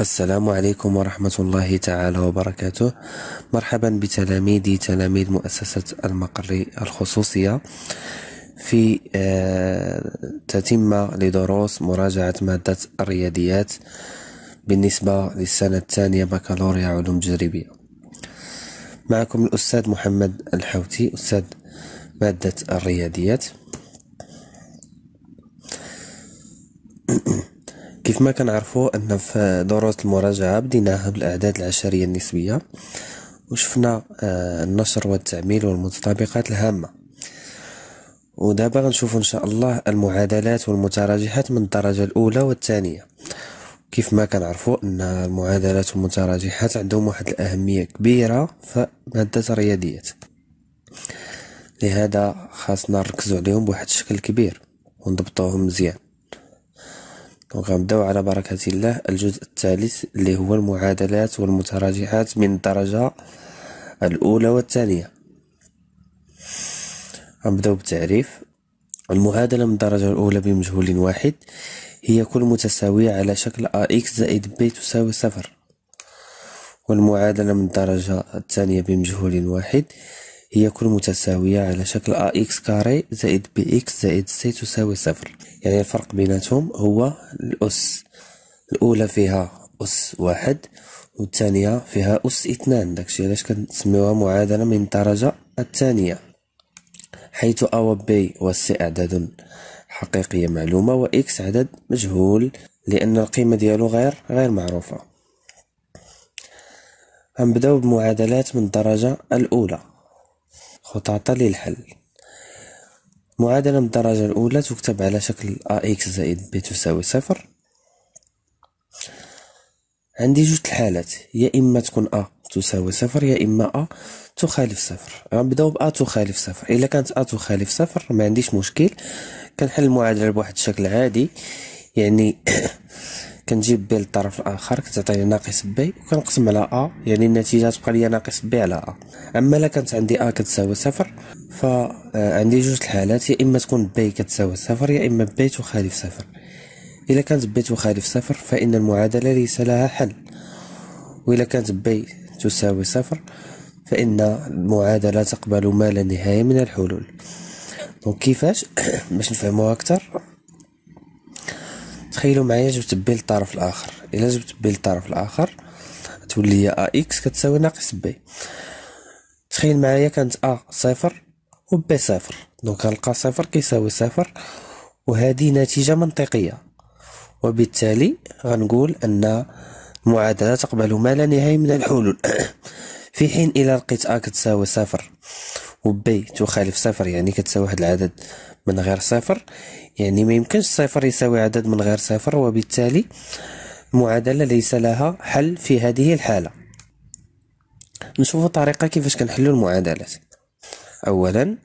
السلام عليكم ورحمة الله تعالى وبركاته مرحبا بتلاميذي تلاميذ مؤسسة المقر الخصوصية في آه، تتمة لدروس مراجعة مادة الرياضيات بالنسبة للسنة الثانية بكالوريا علوم تجريبية معكم الأستاذ محمد الحوتي أستاذ مادة الرياضيات كيف ما كنعرفوا ان في دروس المراجعه بديناها بالاعداد العشريه النسبيه وشفنا آه، النشر والتعميل والمتطابقات الهامه ودابا غنشوف ان شاء الله المعادلات والمتراجحات من الدرجه الاولى والثانيه كيف ما كنعرفوا ان المعادلات والمتراجحات عندهم واحد الاهميه كبيره في ماده الرياضيات لهذا خاصنا نركزوا عليهم بواحد الشكل كبير ونضبطوهم مزيان دونك غنبداو على بركة الله الجزء الثالث اللي هو المعادلات والمتراجعات من الدرجة الأولى والثانية غنبداو بالتعريف المعادلة من الدرجة الأولى بمجهول واحد هي كل متساوية على شكل ax زائد b تساوي صفر والمعادلة من الدرجة الثانية بمجهول واحد هي كل متساوية على شكل ax كاري زائد bx زائد c تساوي صفر يعني الفرق بيناتهم هو الأس الأولى فيها أس واحد والثانية فيها أس اثنان داكشي علاش كنسميوها معادلة من الدرجة الثانية حيث A و B و C أعداد حقيقية معلومة و X عدد مجهول لأن القيمة ديالو غير غير معروفة غنبداو بمعادلات من الدرجة الأولى خطاطة للحل معادلة من الدرجة الأولى تكتب على شكل ax زائد b تساوي صفر عندي جوج الحالات يا إما تكون a تساوي صفر يا إما a تخالف صفر غنبداو ب a تخالف صفر إلا كانت a تخالف صفر ما عنديش مشكل كنحل المعادلة بواحد الشكل عادي يعني كنجيب بي للطرف الاخر كتعطيني ناقص بي وكنقسم على ا يعني النتيجه تبقى لي ناقص بي على ا اما الا كانت عندي ا كتساوي صفر فعندي آه، جوج الحالات يا اما تكون بي كتساوي صفر يا اما بي تخالف صفر اذا كانت بي تخالف صفر فان المعادله ليس لها حل واذا كانت بي تساوي صفر فان المعادله تقبل ما لا نهايه من الحلول دونك كيفاش باش نفهموها اكثر تخيلوا معايا جبت بي للطرف الاخر الا جبت بي للطرف الاخر تولي هي ا اكس كتساوي ناقص بي تخيل معايا كانت ا صفر و بي صفر دونك غنلقى صفر كيساوي صفر وهذه نتيجه منطقيه وبالتالي غنقول ان المعادله تقبل ما لا نهايه من الحلول في حين الى لقيت ا كتساوي صفر و بي تخالف صفر يعني كتساوي واحد العدد من غير صفر يعني ما يمكنش صفر يساوي عدد من غير صفر وبالتالي معادلة ليس لها حل في هذه الحالة نشوف طريقة كيفاش كنحلو المعادلات أولا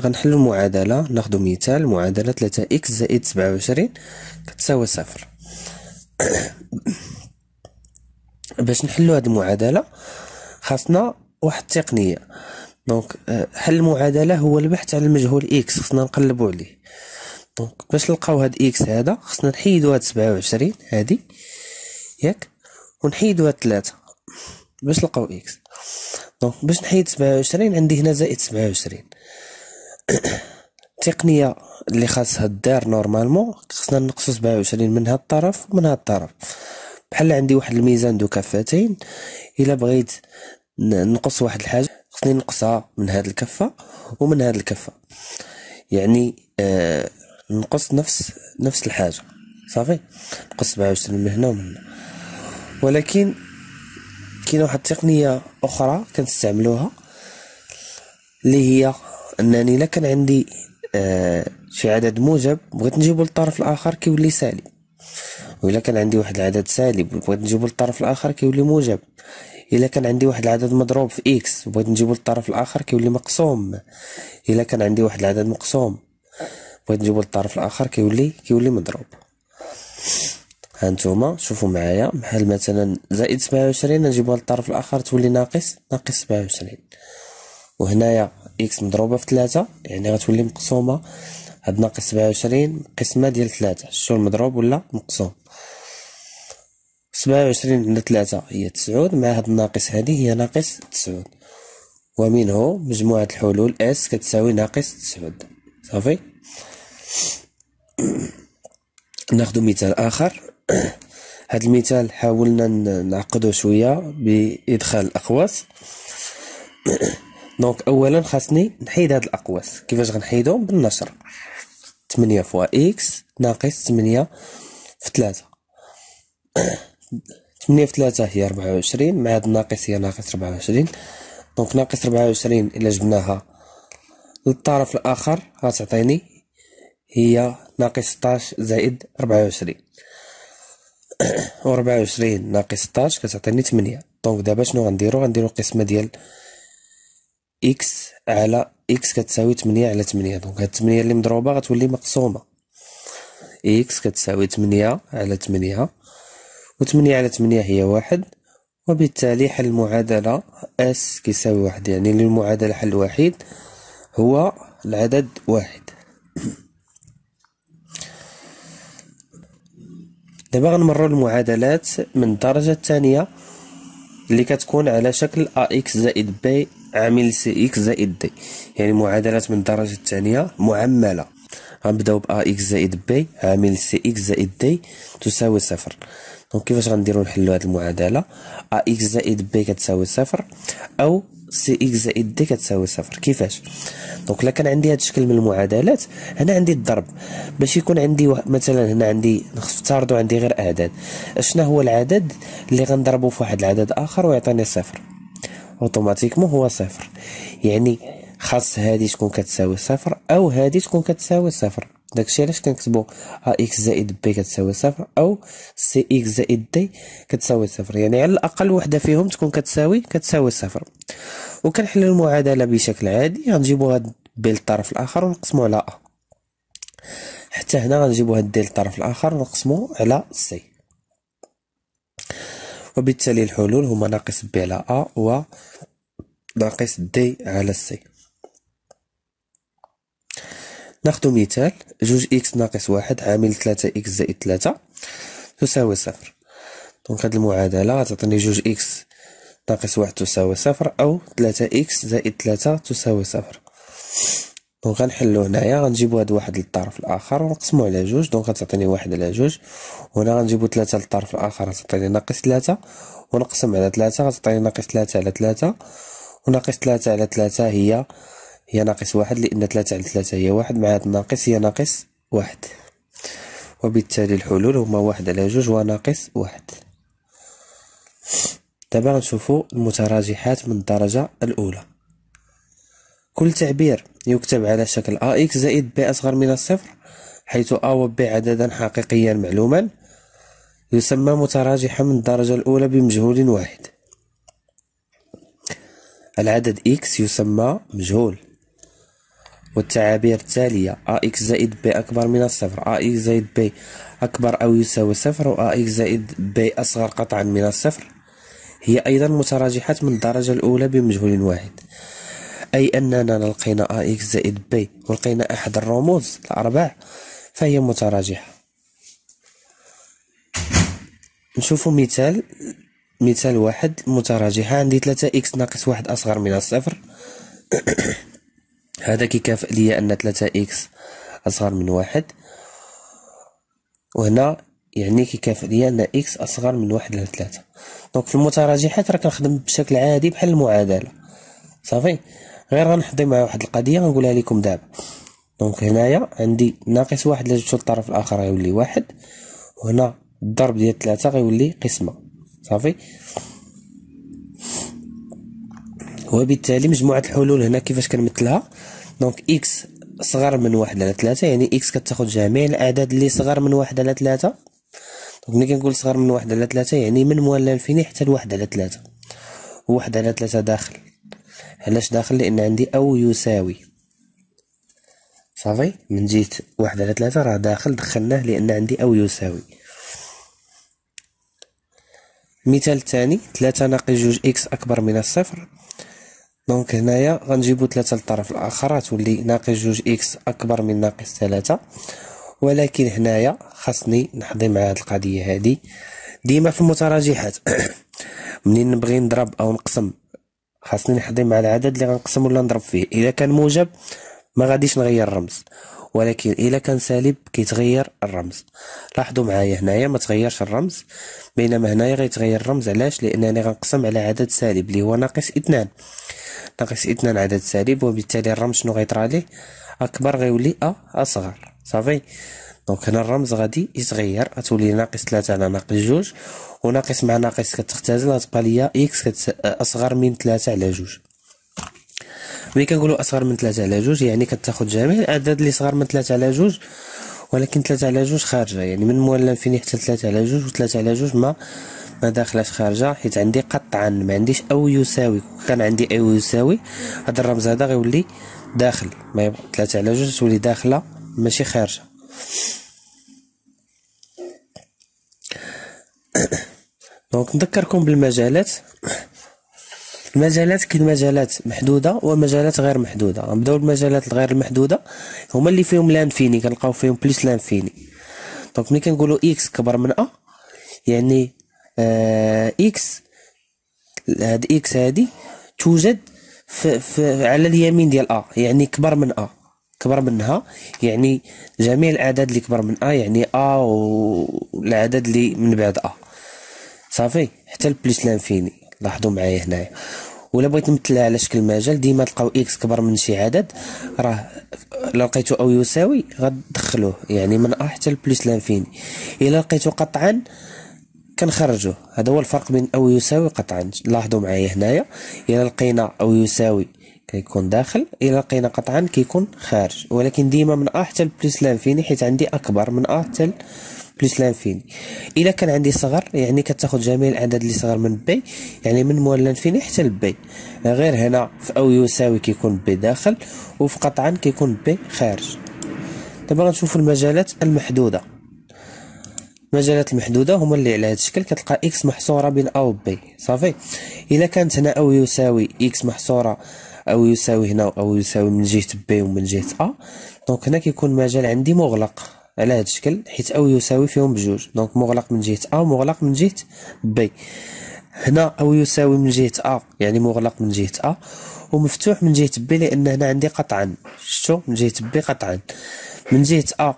غنحلو المعادلة ناخدو مثال معادلة 3 إكس زائد سبعة وعشرين كتساوي صفر باش نحلو هاد المعادلة خاصنا واحد التقنية دونك آه، حل المعادله هو البحث على المجهول اكس خصنا نقلبوا عليه دونك باش نلقاو هاد اكس هذا خصنا نحيدو هاد 27 هادي ياك ونحيدو هاد 3 باش نلقاو اكس دونك باش نحيد 27 عندي هنا زائد 27 التقنيه اللي خاصها الدار نورمالمون خصنا نقصو 27 من هاد الطرف ومن هاد الطرف بحال عندي واحد الميزان دو كفتين الا بغيت نقص واحد الحاجه خصني نقصها من هاد الكفه ومن هاد الكفه يعني آه نقص نفس نفس الحاجه صافي نقص 27 من هنا ومن هنا ولكن كاينه واحد التقنيه اخرى كنستعملوها اللي هي انني الا كان عندي آه شي عدد موجب بغيت نجيبو للطرف الاخر كيولي سالب وإلا كان عندي واحد العدد سالب بغيت نجيبو للطرف الاخر كيولي موجب الا كان عندي واحد العدد مضروب في اكس وبغيت نجيبو للطرف الاخر كيولي مقسوم الا كان عندي واحد العدد مقسوم بغيت نجيبو للطرف الاخر كيولي كيولي مضروب هانتوما شوفوا معايا بحال مثلا زائد 27 نجيبوها للطرف الاخر تولي ناقص ناقص 27 وهنايا اكس مضروبه في 3 يعني غتولي مقسومه هاد ناقص 27 قسمه ديال 3 الشو مضروب ولا مقسوم سبعة وعشرين على ثلاثة هي تسعود مع هاد الناقص هادي هي ناقص تسعود ومنه مجموعة الحلول اس كتساوي ناقص تسعود صافي ناخدو مثال آخر هاد المثال حاولنا نعقدو شوية بإدخال الأقواس دونك أولا خاصني نحيد هاد الأقواس كيفاش غنحيدهم بالنشر تمنية فوا إكس ناقص تمنية في تلاتة تمنية في تلاتة هي ربعة وعشرين مع هاد الناقص هي ناقص ربعة وعشرين دونك ناقص ربعة وعشرين إلا جبناها للطرف الآخر غتعطيني هي ناقص ستاش زائد ربعة وعشرين أو ربعة وعشرين ناقص ستاش كتعطيني تمنية دونك دابا شنو غنديرو غنديرو القسمة ديال إكس على إكس كتساوي تمنية على تمنية دونك هاد التمنية اللي مضروبة غتولي مقسومة إكس كتساوي تمنية على تمنية وثمانية على ثمانية هي واحد وبالتالي حل المعادلة اس كيساوي واحد يعني للمعادلة حل وحيد هو العدد واحد دابا غنمرو المعادلات من الدرجة الثانية اللي كتكون على شكل ax زائد b عامل CX اكس زائد D يعني معادلات من الدرجة الثانية معملة غنبداو ب اكس زائد بي عامل سي اكس زائد دي تساوي صفر دونك كيفاش غنديرو نحلو هاد المعادله اكس زائد بي كتساوي صفر او سي اكس زائد دي كتساوي صفر كيفاش دونك الا كان عندي هاد الشكل من المعادلات هنا عندي الضرب باش يكون عندي مثلا هنا عندي نفترضوا عندي غير اعداد اشنا هو العدد اللي غنضربو في واحد العدد اخر ويعطيني صفر اوتوماتيكمون هو صفر يعني خاص هادي تكون كتساوي صفر او هادي تكون كتساوي صفر داكشي علاش كنكتبو ا اكس زائد بي كتساوي صفر او سي اكس زائد دي كتساوي صفر يعني على الاقل وحده فيهم تكون كتساوي كتساوي صفر وكنحل المعادله بشكل عادي غنجيبو هاد بي للطرف الاخر ونقسمو على ا حتى هنا غنجيبو هاد دي للطرف الاخر ونقسمو على سي وبالتالي الحلول هما ناقص بي على ا و ناقص دي على سي ناخدو مثال جوج إكس ناقص واحد عامل تلاتة إكس زائد تلاتة تساوي صفر دونك هاد المعادلة غتعطيني جوج إكس ناقص واحد تساوي صفر أو تلاتة إكس زائد تلاتة تساوي صفر دونك غنحلو هنايا غنجيبو هاد واحد للطرف الآخر ونقسمو على جوج دونك غتعطيني واحد على جوج وهنا غنجيبو تلاتة للطرف الآخر غتعطيني ناقص تلاتة ونقسم على تلاتة غتعطيني ناقص تلاتة على تلاتة وناقص تلاتة على تلاتة هي هي ناقص واحد لأن ثلاثة على ثلاثة هي واحد مع هاد الناقص هي ناقص واحد وبالتالي الحلول هما واحد على جوج وناقص واحد دابا غنشوفو المتراجحات من الدرجة الأولى كل تعبير يكتب على شكل ax زائد b أصغر من الصفر حيث a و b عددا حقيقيا معلوما يسمى متراجحا من الدرجة الأولى بمجهول واحد العدد x يسمى مجهول والتعابير التالية ax زائد b أكبر من الصفر ax زائد b أكبر أو يساوي صفر و ax زائد b أصغر قطعا من الصفر هي أيضا متراجحة من الدرجة الأولى بمجهول واحد أي أننا لقينا ax زائد b ولقينا أحد الرموز الأربع فهي متراجحة نشوف مثال مثال واحد متراجحة عندي ثلاثة x ناقص واحد أصغر من الصفر هذا كيكافئ ليا أن 3 إكس أصغر من واحد وهنا يعني كيكافئ ليا أن إكس أصغر من واحد على 3 دونك في المتراجحات راه كنخدم بشكل عادي بحال المعادلة صافي غير غنحضي مع واحد القضية غنقولها لكم دابا دونك هنايا عندي ناقص واحد لجبتو الطرف الآخر غيولي واحد وهنا الضرب ديال 3 غيولي قسمة صافي وبالتالي مجموعه الحلول هنا كيفاش كنمثلها دونك اكس صغر من واحد على ثلاثة يعني اكس كتاخد جميع الاعداد اللي صغر من واحد على ثلاثة دونك ملي كنقول صغر من واحد على ثلاثة يعني من موال لنفيني حتى لواحد على ثلاثة وواحد على ثلاثة داخل علاش داخل لان عندي او يساوي صافي من جيت واحد على ثلاثة راه داخل دخلناه لان عندي او يساوي مثال ثاني 3 ناقص جوج إكس أكبر من الصفر دونك هنايا غنجيبو 3 للطرف الآخر تولي ناقص جوج إكس أكبر من ناقص 3 ولكن هنايا خاصني نحضي مع هاد القضية هادي ديما في المتراجحات منين نبغي نضرب أو نقسم خاصني نحضي مع العدد اللي غنقسم ولا نضرب فيه إذا كان موجب ما غاديش نغير الرمز ولكن الا كان سالب كيتغير الرمز لاحظوا معايا هنايا ما تغيرش الرمز بينما هنايا غيتغير الرمز علاش لانني غنقسم على عدد سالب اللي هو ناقص اثنان ناقص اثنان عدد سالب وبالتالي الرمز شنو غيطرى اكبر غيولي ا اصغر صافي دونك هنا الرمز غادي يتغير غتولي ناقص ثلاثة على ناقص جوج وناقص مع ناقص كتختزل غتبقى ليا اكس اصغر من ثلاثة على جوج ملي كنقولوا اصغر من 3 على 2 يعني كتاخذ جميع الاعداد اللي صغار من 3 على 2 ولكن 3 على 2 خارجه يعني من مولا انفيني حتى 3 على 2 و3 على 2 ما ما داخلاش خارجه حيت عندي قطعا ما عنديش او يساوي كان عندي اي يساوي هذا الرمز هذا غيولي داخل ما يبقى 3 على 2 تولي داخله ماشي خارجه دونك نذكركم بالمجالات المجالات كاين مجالات محدوده ومجالات غير محدوده نبداو بالمجالات الغير المحدوده هما اللي فيهم لانفيني كنلقاو فيهم بليس لانفيني دونك ملي كنقولوا اكس كبر من ا يعني آه اكس هاد اكس هادي توجد في في على اليمين ديال ا يعني كبر من ا كبر منها يعني جميع الاعداد اللي كبر من ا يعني ا والعدد اللي من بعد ا صافي حتى البليس لانفيني لاحظوا معايا هنايا ولا بغيت نمثلها على شكل مجال ديما تلقاو اكس كبر من شي عدد راه الا لقيتو او يساوي غتدخلوه يعني من ا حتى لبلس لانفيني الا لقيتو قطعا كنخرجوه هذا هو الفرق بين او يساوي قطعا لاحظوا معايا هنايا الا لقينا او يساوي كيكون داخل الا لقينا قطعا كيكون خارج ولكن ديما من ا حتى لبلس لانفيني حيت عندي اكبر من ا حتى بلس لانفيني الا كان عندي صغر يعني كتاخذ جميع الاعداد اللي صغر من بي يعني من مول لانفيني حتى لبي غير هنا في او يساوي كيكون بي داخل وفي قطعا كيكون بي خارج دابا غنشوفوا المجالات المحدوده المجالات المحدوده هما اللي على هذا الشكل كتلقى اكس محصوره بين ا و بي صافي الا كانت هنا او يساوي اكس محصوره او يساوي هنا او يساوي من جهه بي ومن جهه ا دونك هنا كيكون المجال عندي مغلق على هذا الشكل حيت او يساوي فيهم بجوج دونك مغلق من جهه ا مغلق من جهه بي هنا او يساوي من جهه ا يعني مغلق من جهه ا ومفتوح من جهه بي لان هنا عندي قطعا شفتوا من جهه بي قطعا من جهه ا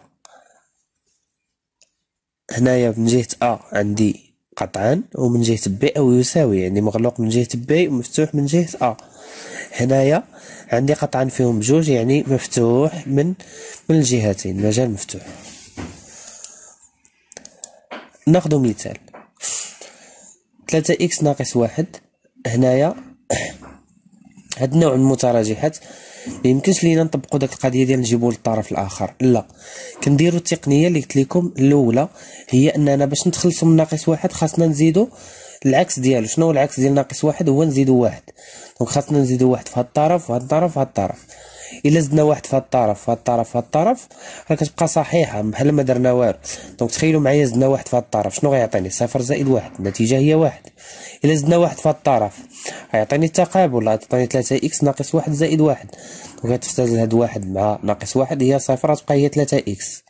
هنايا من جهه ا عندي قطعا ومن جهه بي او يساوي يعني مغلوق من جهه بي ومفتوح من جهه ا هنايا عندي قطعا فيهم جوج يعني مفتوح من من الجهتين مجال مفتوح ناخذ مثال 3 اكس ناقص واحد هنايا هاد النوع من المتراجعات ما يمكنش لينا نطبقوا داك القضيه ديال نجيبوا للطرف الاخر لا كنديروا التقنيه اللي قلت لكم الاولى هي اننا باش نتخلصوا من ناقص واحد خاصنا نزيدوا العكس ديالو شنو هو العكس ديال ناقص واحد هو نزيدو واحد دونك خاصنا نزيدو واحد في هاد الطرف وهاد الطرف وهاد الطرف الا زدنا واحد في الطرف في الطرف في الطرف راه كتبقى صحيحه بحال ما درنا والو دونك تخيلوا معايا زدنا واحد في الطرف شنو غيعطيني صفر زائد واحد النتيجه هي واحد الا زدنا واحد في الطرف غيعطيني التقابل غيعطيني 3 اكس ناقص واحد زائد واحد وغتفتزل هاد واحد مع ناقص واحد هي صفر غتبقى هي 3 اكس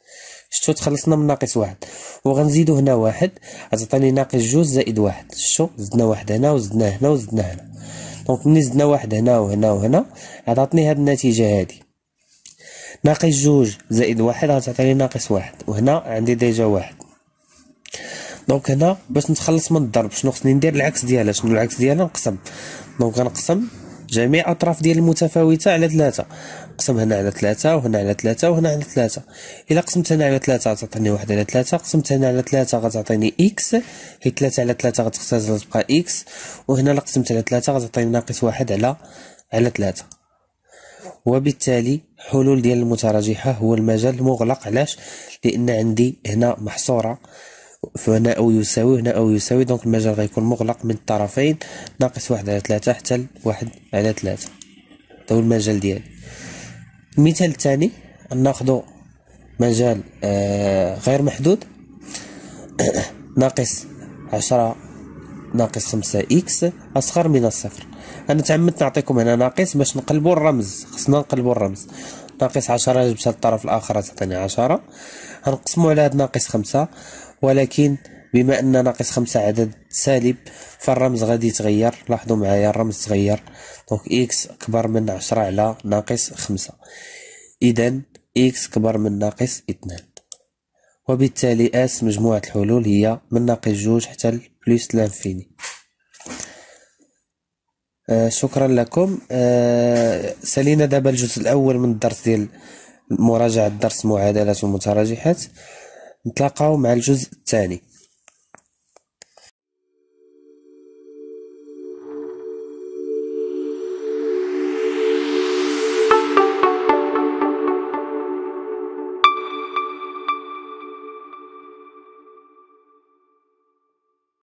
شتو تخلصنا من ناقص واحد وغنزيدو هنا واحد غتعطيني ناقص جوج زائد واحد شتو زدنا واحد هنا وزدنا هنا وزدنا هنا دونك ملي زدنا واحد هنا وهنا وهنا عطاتني هاد النتيجه هادي ناقص جوج زائد واحد غتعطيني ناقص واحد وهنا عندي ديجا واحد دونك هنا باش نتخلص من الضرب شنو خصني ندير العكس ديالها شنو العكس ديالها نقسم دونك غنقسم جميع اطراف ديال المتفاوته على ثلاثه قسم هنا على ثلاثه وهنا على ثلاثه وهنا على ثلاثه الا قسمت هنا على ثلاثه غتعطيني واحد على ثلاثه قسمت هنا على ثلاثه غتعطيني اكس حيت ثلاثه على ثلاثه غتختزل تبقى اكس وهنا الا قسمت على ثلاثه غتعطيني ناقص واحد على على ثلاثه وبالتالي حلول ديال المتراجحه هو المجال المغلق علاش لان عندي هنا محصوره فهنا او يساوي هنا او يساوي دونك المجال غيكون مغلق من الطرفين ناقص واحد على ثلاثة حتى واحد على ثلاثة هذا هو المجال ديالي المثال الثاني ناخذ مجال آه غير محدود ناقص عشرة ناقص خمسة إكس أصغر من الصفر أنا تعمدت نعطيكم هنا ناقص باش نقلبوا الرمز خصنا نقلبوا الرمز ناقص عشرة جبتها للطرف الآخر تعطيني عشرة غنقسمو على هاد ناقص خمسة ولكن بما ان ناقص خمسة عدد سالب فالرمز غادي يتغير لاحظوا معايا الرمز تغير دونك اكس اكبر من عشرة على ناقص خمسة اذا اكس كبر من ناقص اثنان وبالتالي اس مجموعة الحلول هي من ناقص جوج حتى بلس لانفيني آه شكرا لكم آه سالينا دابا الجزء الاول من الدرس ديال مراجعة درس معادلات ومتراجحات نتلاقاو مع الجزء الثاني